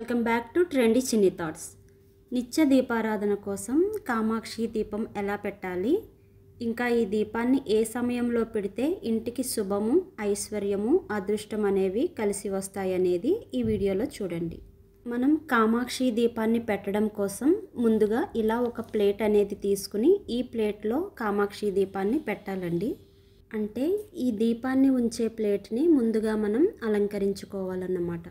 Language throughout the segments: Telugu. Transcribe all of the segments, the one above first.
welcome back to trendy Chinni thoughts నిత్య దీపారాధన కోసం కామాక్షి దీపం ఎలా పెట్టాలి ఇంకా ఈ దీపాన్ని ఏ సమయంలో పెడితే ఇంటికి శుభము ఐశ్వర్యము అదృష్టం అనేవి కలిసి వస్తాయనేది ఈ వీడియోలో చూడండి మనం కామాక్షి దీపాన్ని పెట్టడం కోసం ముందుగా ఇలా ఒక ప్లేట్ అనేది తీసుకుని ఈ ప్లేట్లో కామాక్షి దీపాన్ని పెట్టాలండి అంటే ఈ దీపాన్ని ఉంచే ప్లేట్ని ముందుగా మనం అలంకరించుకోవాలన్నమాట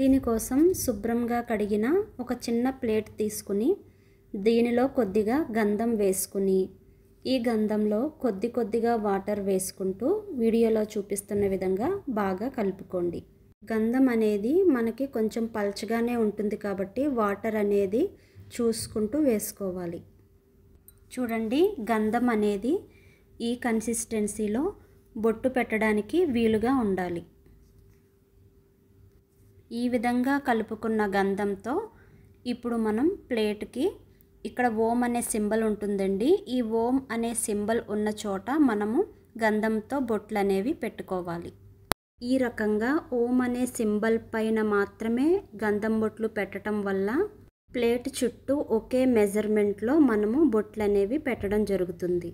దీనికోసం శుభ్రంగా కడిగిన ఒక చిన్న ప్లేట్ తీసుకుని దీనిలో కొద్దిగా గంధం వేసుకుని ఈ గంధంలో కొద్ది కొద్దిగా వాటర్ వేసుకుంటూ వీడియోలో చూపిస్తున్న విధంగా బాగా కలుపుకోండి గంధం అనేది మనకి కొంచెం పల్చగానే ఉంటుంది కాబట్టి వాటర్ అనేది చూసుకుంటూ వేసుకోవాలి చూడండి గంధం అనేది ఈ కన్సిస్టెన్సీలో బొట్టు పెట్టడానికి వీలుగా ఉండాలి ఈ విధంగా కలుపుకున్న గంధంతో ఇప్పుడు మనం ప్లేట్కి ఇక్కడ ఓం అనే సింబల్ ఉంటుందండి ఈ ఓం అనే సింబల్ ఉన్న చోట మనము గంధంతో బొట్లు అనేవి పెట్టుకోవాలి ఈ రకంగా ఓం అనే సింబల్ పైన మాత్రమే గంధం బొట్లు పెట్టడం వల్ల ప్లేట్ చుట్టూ ఒకే మెజర్మెంట్లో మనము బొట్లు అనేవి పెట్టడం జరుగుతుంది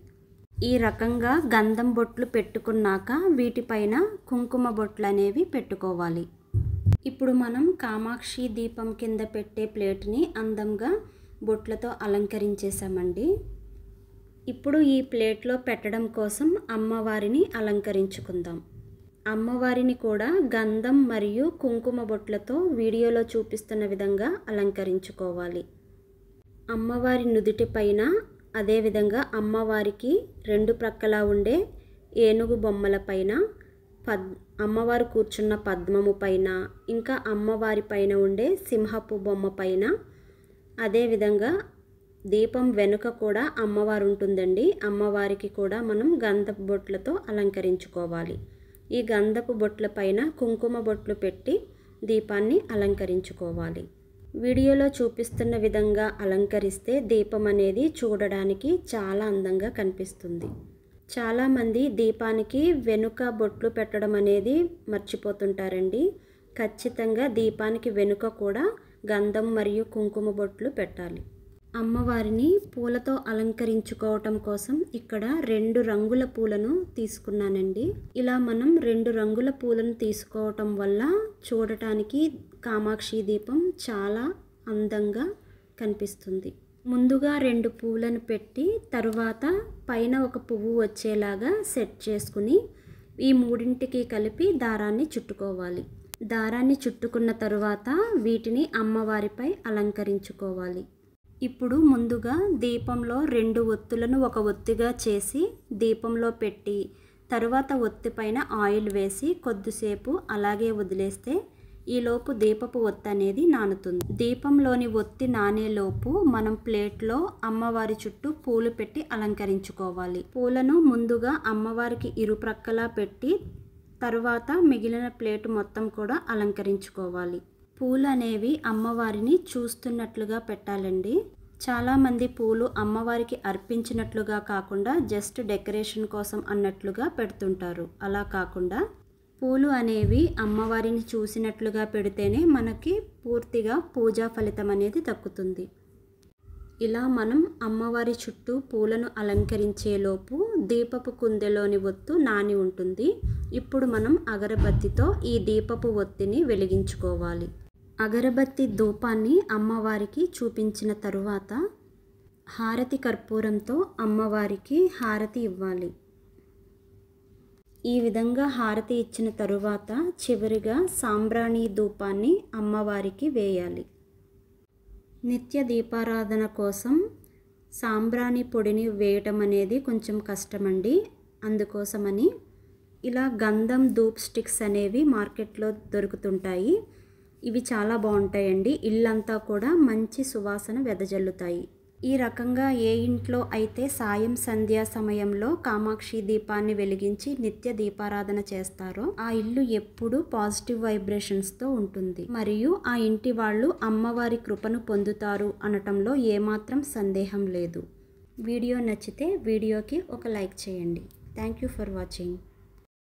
ఈ రకంగా గంధం బొట్లు పెట్టుకున్నాక వీటిపైన కుంకుమ బొట్లు అనేవి పెట్టుకోవాలి ఇప్పుడు మనం కామాక్షి దీపం కింద పెట్టే ప్లేట్ని అందంగా బొట్లతో అలంకరించేసామండి ఇప్పుడు ఈ ప్లేట్లో పెట్టడం కోసం అమ్మవారిని అలంకరించుకుందాం అమ్మవారిని కూడా గంధం మరియు కుంకుమ బొట్లతో వీడియోలో చూపిస్తున్న విధంగా అలంకరించుకోవాలి అమ్మవారి నుదుటి పైన అదేవిధంగా అమ్మవారికి రెండు ప్రక్కలా ఉండే ఏనుగు బొమ్మల పైన పద్ అమ్మవారు కూర్చున్న పద్మము పైన ఇంకా అమ్మవారి పైన ఉండే సింహపు బొమ్మ పైన అదేవిధంగా దీపం వెనుక కూడా అమ్మవారు ఉంటుందండి అమ్మవారికి కూడా మనం గంధపు బొట్లతో అలంకరించుకోవాలి ఈ గంధపు బొట్ల పైన కుంకుమ బొట్లు పెట్టి దీపాన్ని అలంకరించుకోవాలి వీడియోలో చూపిస్తున్న విధంగా అలంకరిస్తే దీపం అనేది చూడడానికి చాలా అందంగా కనిపిస్తుంది చాలామంది దీపానికి వెనుక బొట్లు పెట్టడం అనేది మర్చిపోతుంటారండి ఖచ్చితంగా దీపానికి వెనుక కూడా గంధం మరియు కుంకుమ బొట్లు పెట్టాలి అమ్మవారిని పూలతో అలంకరించుకోవటం కోసం ఇక్కడ రెండు రంగుల పూలను తీసుకున్నానండి ఇలా మనం రెండు రంగుల పూలను తీసుకోవటం వల్ల చూడటానికి కామాక్షి దీపం చాలా అందంగా కనిపిస్తుంది ముందుగా రెండు పువ్వులను పెట్టి తరువాత పైన ఒక పువ్వు వచ్చేలాగా సెట్ చేసుకుని ఈ మూడింటికి కలిపి దారాన్ని చుట్టుకోవాలి దారాన్ని చుట్టుకున్న తరువాత వీటిని అమ్మవారిపై అలంకరించుకోవాలి ఇప్పుడు ముందుగా దీపంలో రెండు ఒత్తులను ఒక ఒత్తిగా చేసి దీపంలో పెట్టి తరువాత ఒత్తి పైన ఆయిల్ వేసి కొద్దిసేపు అలాగే వదిలేస్తే ఈలోపు దీపపు ఒత్తి అనేది నానుతుంది దీపంలోని ఒత్తి నానేలోపు మనం ప్లేట్లో అమ్మవారి చుట్టూ పూలు పెట్టి అలంకరించుకోవాలి పూలను ముందుగా అమ్మవారికి ఇరుప్రక్కలా పెట్టి తరువాత మిగిలిన ప్లేట్ మొత్తం కూడా అలంకరించుకోవాలి పూలు అనేవి అమ్మవారిని చూస్తున్నట్లుగా పెట్టాలండి చాలామంది పూలు అమ్మవారికి అర్పించినట్లుగా కాకుండా జస్ట్ డెకరేషన్ కోసం అన్నట్లుగా పెడుతుంటారు అలా కాకుండా పూలు అనేవి అమ్మవారిని చూసినట్లుగా పెడితేనే మనకి పూర్తిగా పూజా ఫలితం అనేది తక్కుతుంది ఇలా మనం అమ్మవారి చుట్టూ పూలను అలంకరించేలోపు దీపపు కుందెలోని ఒత్తు నాని ఉంటుంది ఇప్పుడు మనం అగరబత్తితో ఈ దీపపు ఒత్తిని వెలిగించుకోవాలి అగరబత్తి ధూపాన్ని అమ్మవారికి చూపించిన తరువాత హారతి కర్పూరంతో అమ్మవారికి హారతి ఇవ్వాలి ఈ విధంగా హారతి ఇచ్చిన తరువాత చివరిగా సాంబ్రాణి ధూపాన్ని అమ్మవారికి వేయాలి నిత్య దీపారాధన కోసం సాంబ్రాణి పొడిని వేయటం అనేది కొంచెం కష్టమండి అందుకోసమని ఇలా గంధం ధూప్ స్టిక్స్ అనేవి మార్కెట్లో దొరుకుతుంటాయి ఇవి చాలా బాగుంటాయండి ఇల్లంతా కూడా మంచి సువాసన వెదజల్లుతాయి ఈ రకంగా ఏ ఇంట్లో అయితే సాయం సంధ్యా సమయంలో కామాక్షి దీపాన్ని వెలిగించి నిత్య దీపారాధన చేస్తారో ఆ ఇల్లు ఎప్పుడూ పాజిటివ్ వైబ్రేషన్స్తో ఉంటుంది మరియు ఆ ఇంటి వాళ్ళు అమ్మవారి కృపను పొందుతారు అనటంలో ఏమాత్రం సందేహం లేదు వీడియో నచ్చితే వీడియోకి ఒక లైక్ చేయండి థ్యాంక్ యూ ఫర్ వాచింగ్